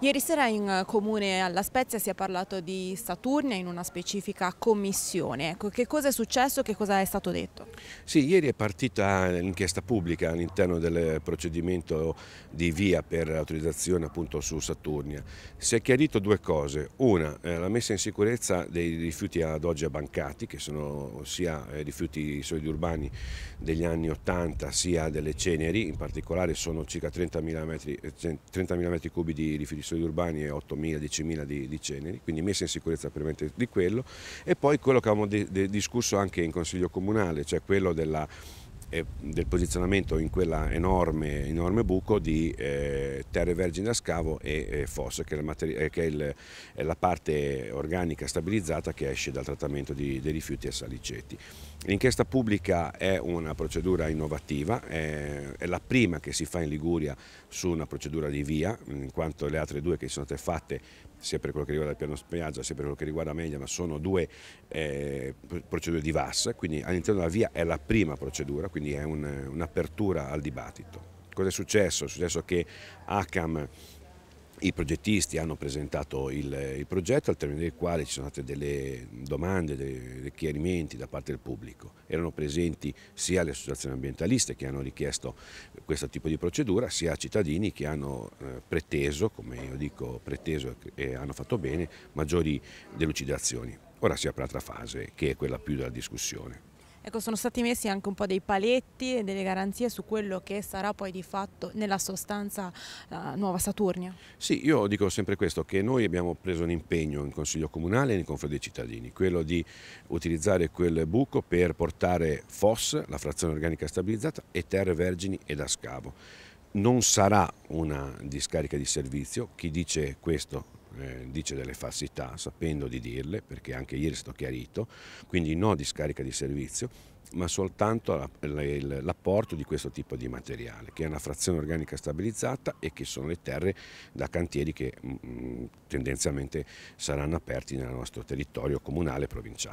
Ieri sera in eh, comune alla Spezia si è parlato di Saturnia in una specifica commissione. Ecco, che cosa è successo? Che cosa è stato detto? Sì, ieri è partita l'inchiesta pubblica all'interno del procedimento di via per l'autorizzazione appunto su Saturnia. Si è chiarito due cose. Una, eh, la messa in sicurezza dei rifiuti ad oggi abbancati, che sono sia eh, rifiuti solidi urbani degli anni 80 sia delle ceneri, in particolare sono circa 30.000 metri, 30 metri cubi di rifiuti studi urbani e 8.000-10.000 di, di, ceneri, quindi messa in sicurezza prevente di quello e poi quello che avevamo di, di, discusso anche in Consiglio Comunale, cioè quello della del posizionamento in quell'enorme enorme buco di eh, terre vergini da scavo e, e FOS, che, è la, eh, che è, il, è la, parte organica stabilizzata che esce dal trattamento di, dei rifiuti a Salicetti. L'inchiesta pubblica è una procedura innovativa, è, è, la prima che si fa in Liguria su una procedura di via, in quanto le altre due che sono state fatte, sia per quello che riguarda il piano spiaggia sia per quello che riguarda Meglia, ma sono due eh, procedure di VAS, quindi all'interno della via è la prima procedura, quindi è un'apertura al dibattito. Cosa è successo? È successo che ACAM i progettisti hanno presentato il, il, progetto al termine del quale ci sono state delle domande, dei, dei chiarimenti da parte del pubblico. Erano presenti sia le associazioni ambientaliste che hanno richiesto questo tipo di procedura, sia cittadini che hanno eh, preteso, come io dico preteso e hanno fatto bene, maggiori delucidazioni. Ora si apre l'altra fase che è quella più della discussione. Ecco, sono stati messi anche un po' dei paletti e delle garanzie su quello che sarà poi di fatto nella sostanza la eh, nuova Saturnia. Sì, io dico sempre questo, che noi abbiamo preso un impegno in Consiglio Comunale e nei confronti dei cittadini, quello di utilizzare quel buco per portare FOS, la frazione organica stabilizzata, e terre vergini e da scavo non sarà una discarica di servizio, chi dice questo eh, dice delle falsità, sapendo di dirle, perché anche ieri è stato chiarito, quindi no di scarica di servizio, ma soltanto l'apporto di questo tipo di materiale, che è una frazione organica stabilizzata e che sono le terre da cantieri che mm, mm, tendenzialmente saranno aperti nel nostro territorio comunale e provinciale.